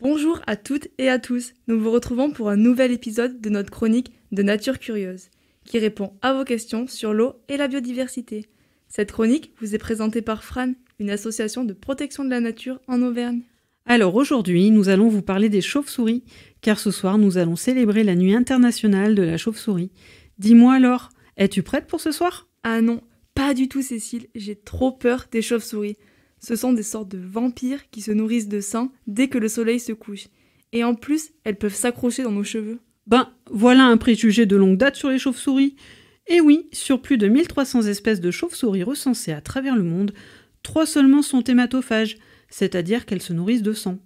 Bonjour à toutes et à tous. Nous vous retrouvons pour un nouvel épisode de notre chronique de Nature Curieuse, qui répond à vos questions sur l'eau et la biodiversité. Cette chronique vous est présentée par Fran, une association de protection de la nature en Auvergne. Alors aujourd'hui, nous allons vous parler des chauves-souris, car ce soir, nous allons célébrer la nuit internationale de la chauve-souris. Dis-moi alors, es-tu prête pour ce soir Ah non, pas du tout Cécile, j'ai trop peur des chauves-souris. Ce sont des sortes de vampires qui se nourrissent de sang dès que le soleil se couche. Et en plus, elles peuvent s'accrocher dans nos cheveux. Ben, voilà un préjugé de longue date sur les chauves-souris. Et oui, sur plus de 1300 espèces de chauves-souris recensées à travers le monde, trois seulement sont hématophages, c'est-à-dire qu'elles se nourrissent de sang.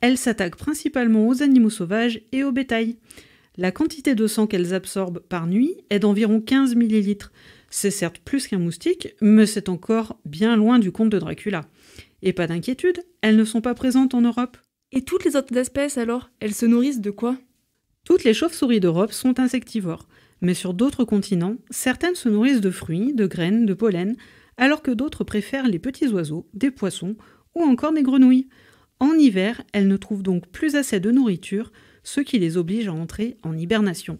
Elles s'attaquent principalement aux animaux sauvages et au bétail. La quantité de sang qu'elles absorbent par nuit est d'environ 15 millilitres, c'est certes plus qu'un moustique, mais c'est encore bien loin du conte de Dracula. Et pas d'inquiétude, elles ne sont pas présentes en Europe. Et toutes les autres espèces alors, elles se nourrissent de quoi Toutes les chauves-souris d'Europe sont insectivores, mais sur d'autres continents, certaines se nourrissent de fruits, de graines, de pollen, alors que d'autres préfèrent les petits oiseaux, des poissons ou encore des grenouilles. En hiver, elles ne trouvent donc plus assez de nourriture, ce qui les oblige à entrer en hibernation.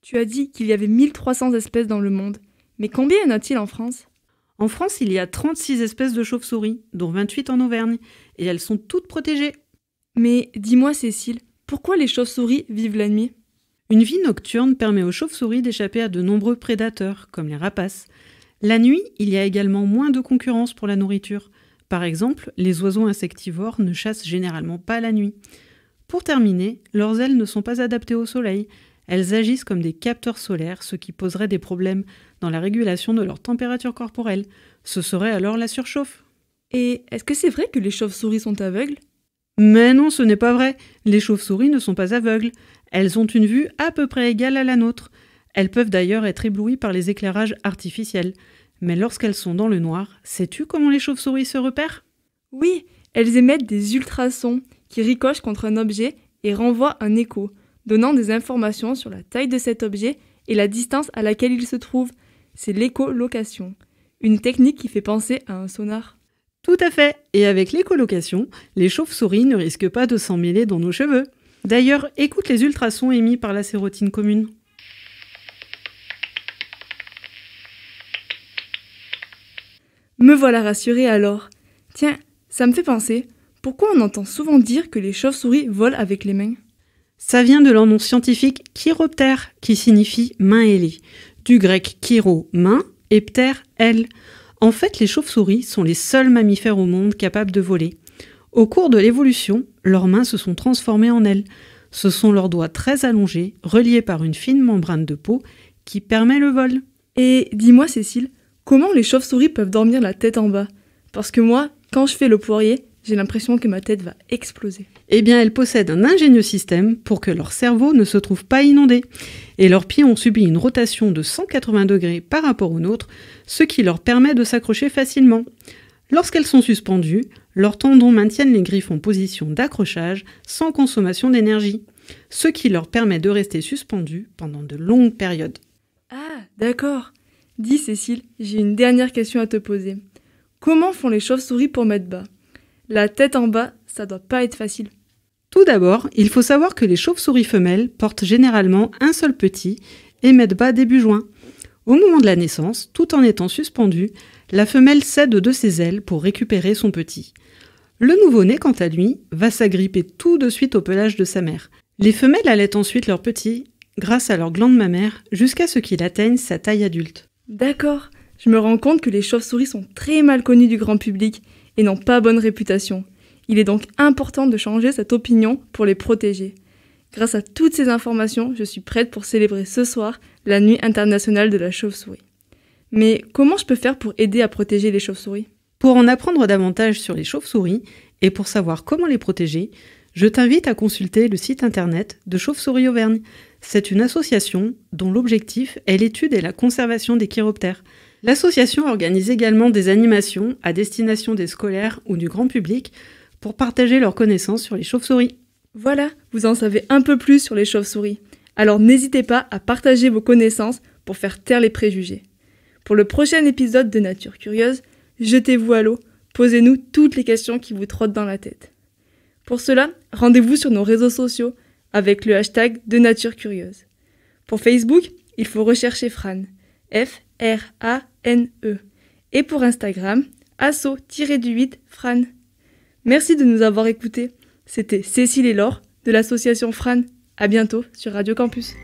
Tu as dit qu'il y avait 1300 espèces dans le monde. Mais combien y en a-t-il en France En France, il y a 36 espèces de chauves-souris, dont 28 en Auvergne, et elles sont toutes protégées. Mais dis-moi, Cécile, pourquoi les chauves-souris vivent la nuit Une vie nocturne permet aux chauves-souris d'échapper à de nombreux prédateurs, comme les rapaces. La nuit, il y a également moins de concurrence pour la nourriture. Par exemple, les oiseaux insectivores ne chassent généralement pas la nuit. Pour terminer, leurs ailes ne sont pas adaptées au soleil, elles agissent comme des capteurs solaires, ce qui poserait des problèmes dans la régulation de leur température corporelle. Ce serait alors la surchauffe. Et est-ce que c'est vrai que les chauves-souris sont aveugles Mais non, ce n'est pas vrai. Les chauves-souris ne sont pas aveugles. Elles ont une vue à peu près égale à la nôtre. Elles peuvent d'ailleurs être éblouies par les éclairages artificiels. Mais lorsqu'elles sont dans le noir, sais-tu comment les chauves-souris se repèrent Oui, elles émettent des ultrasons qui ricochent contre un objet et renvoient un écho donnant des informations sur la taille de cet objet et la distance à laquelle il se trouve. C'est l'écholocation, une technique qui fait penser à un sonar. Tout à fait. Et avec l'écholocation, les chauves-souris ne risquent pas de s'en mêler dans nos cheveux. D'ailleurs, écoute les ultrasons émis par la sérotine commune. Me voilà rassurée alors. Tiens, ça me fait penser, pourquoi on entend souvent dire que les chauves-souris volent avec les mains ça vient de leur nom scientifique chiroptère, qui signifie main ailée, du grec chiro, main, et pter, aile. En fait, les chauves-souris sont les seuls mammifères au monde capables de voler. Au cours de l'évolution, leurs mains se sont transformées en ailes. Ce sont leurs doigts très allongés, reliés par une fine membrane de peau qui permet le vol. Et dis-moi Cécile, comment les chauves-souris peuvent dormir la tête en bas Parce que moi, quand je fais le poirier, j'ai l'impression que ma tête va exploser. Eh bien, elles possèdent un ingénieux système pour que leur cerveau ne se trouve pas inondé. Et leurs pieds ont subi une rotation de 180 degrés par rapport au nôtre, ce qui leur permet de s'accrocher facilement. Lorsqu'elles sont suspendues, leurs tendons maintiennent les griffes en position d'accrochage sans consommation d'énergie, ce qui leur permet de rester suspendues pendant de longues périodes. Ah, d'accord. Dis Cécile, j'ai une dernière question à te poser. Comment font les chauves-souris pour mettre bas la tête en bas, ça doit pas être facile. Tout d'abord, il faut savoir que les chauves-souris femelles portent généralement un seul petit et mettent bas début juin. Au moment de la naissance, tout en étant suspendue, la femelle cède de ses ailes pour récupérer son petit. Le nouveau-né, quant à lui, va s'agripper tout de suite au pelage de sa mère. Les femelles allaitent ensuite leur petit, grâce à leur glande mammaire, jusqu'à ce qu'il atteigne sa taille adulte. D'accord, je me rends compte que les chauves-souris sont très mal connues du grand public et n'ont pas bonne réputation. Il est donc important de changer cette opinion pour les protéger. Grâce à toutes ces informations, je suis prête pour célébrer ce soir la Nuit internationale de la chauve-souris. Mais comment je peux faire pour aider à protéger les chauves-souris Pour en apprendre davantage sur les chauves-souris et pour savoir comment les protéger, je t'invite à consulter le site internet de chauves souris Auvergne. C'est une association dont l'objectif est l'étude et la conservation des chiroptères. L'association organise également des animations à destination des scolaires ou du grand public pour partager leurs connaissances sur les chauves-souris. Voilà, vous en savez un peu plus sur les chauves-souris. Alors n'hésitez pas à partager vos connaissances pour faire taire les préjugés. Pour le prochain épisode de Nature Curieuse, jetez-vous à l'eau, posez-nous toutes les questions qui vous trottent dans la tête. Pour cela, rendez-vous sur nos réseaux sociaux avec le hashtag de Nature Curieuse. Pour Facebook, il faut rechercher Fran, F r a n e Et pour Instagram, asso-du-8 Fran. Merci de nous avoir écoutés. C'était Cécile et Laure de l'association Fran. À bientôt sur Radio Campus.